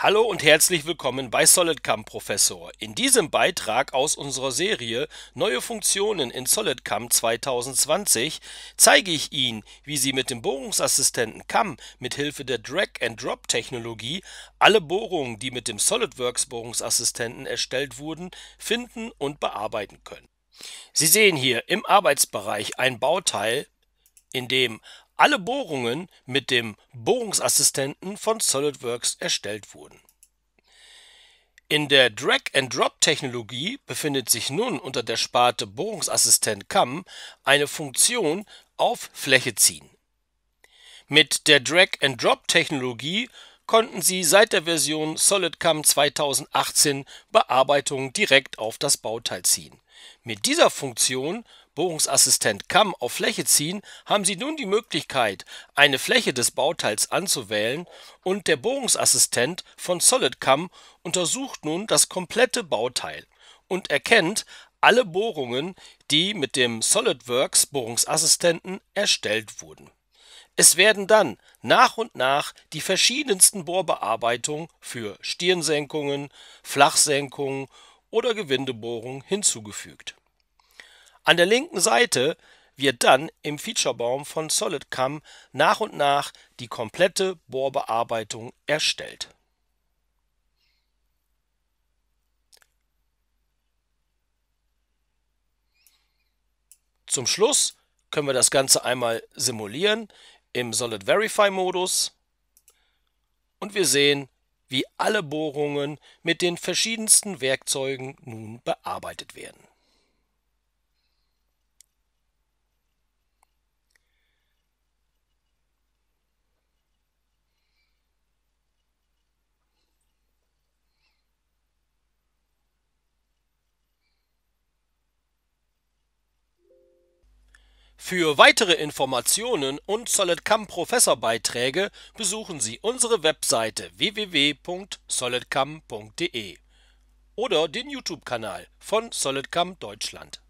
Hallo und herzlich willkommen bei SolidCAM Professor. In diesem Beitrag aus unserer Serie Neue Funktionen in SolidCAM 2020 zeige ich Ihnen, wie Sie mit dem Bohrungsassistenten CAM mit Hilfe der Drag-and-Drop-Technologie alle Bohrungen, die mit dem SolidWorks Bohrungsassistenten erstellt wurden, finden und bearbeiten können. Sie sehen hier im Arbeitsbereich ein Bauteil, in dem alle Bohrungen mit dem Bohrungsassistenten von SolidWorks erstellt wurden. In der Drag-and-Drop-Technologie befindet sich nun unter der Sparte Bohrungsassistent CAM eine Funktion auf Fläche ziehen. Mit der Drag-and-Drop-Technologie konnten sie seit der Version SolidCam 2018 Bearbeitungen direkt auf das Bauteil ziehen. Mit dieser Funktion Bohrungsassistent CAM auf Fläche ziehen, haben Sie nun die Möglichkeit, eine Fläche des Bauteils anzuwählen und der Bohrungsassistent von SolidCAM untersucht nun das komplette Bauteil und erkennt alle Bohrungen, die mit dem SolidWorks Bohrungsassistenten erstellt wurden. Es werden dann nach und nach die verschiedensten Bohrbearbeitungen für Stirnsenkungen, Flachsenkungen oder Gewindebohrungen hinzugefügt. An der linken Seite wird dann im Featurebaum von SolidCam nach und nach die komplette Bohrbearbeitung erstellt. Zum Schluss können wir das Ganze einmal simulieren, im Solid Verify Modus und wir sehen, wie alle Bohrungen mit den verschiedensten Werkzeugen nun bearbeitet werden. Für weitere Informationen und SolidCAM Professorbeiträge besuchen Sie unsere Webseite www.solidcam.de oder den YouTube-Kanal von SolidCAM Deutschland